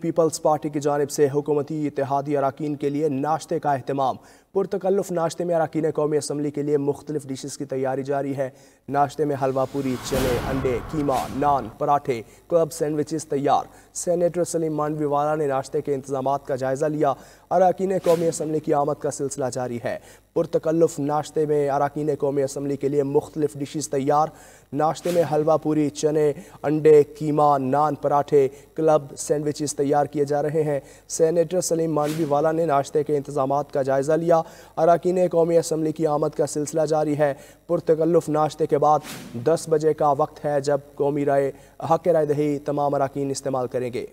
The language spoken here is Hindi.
पीपल्स पार्टी की जानब से हुकूमती इतिहादी अरकान के लिए नाश्ते का अहतमाम पुरतकल्लफ नाश्ते में अरकान कौमी असम्बली के लिए मुख्तलिफ डिशेज की तैयारी जारी है नाश्ते में हलवा पूरी चने अंडे कीमा नान पराठे क्लब सैंडविचेस तैयार सैनिटर सलीम मांडवी वाला ने नाश्ते के इंतजाम का जायजा लिया अरकान कौमी असम्बली की आमद का सिलसिला जारी है पुरतकल्फ़ नाश्ते में अरकान कौमी असम्बली के लिए मुख्तलिफ डिशेज़ तैयार नाश्ते में हलवा पूरी चने अंडे कीमा नान पराठे क्लब सैंडविचेस तैयार किए जा रहे हैं सैनेटर सलीम मानवी वाला ने नाश्ते के इंतजाम का जायज़ा लिया अरकान कौमी असम्बली की आमद का सिलसिला जारी है पुरतकल्फ़ नाश्ते के बाद दस बजे का वक्त है जब कौमी राय हक राय दही तमाम अरकान इस्तेमाल करेंगे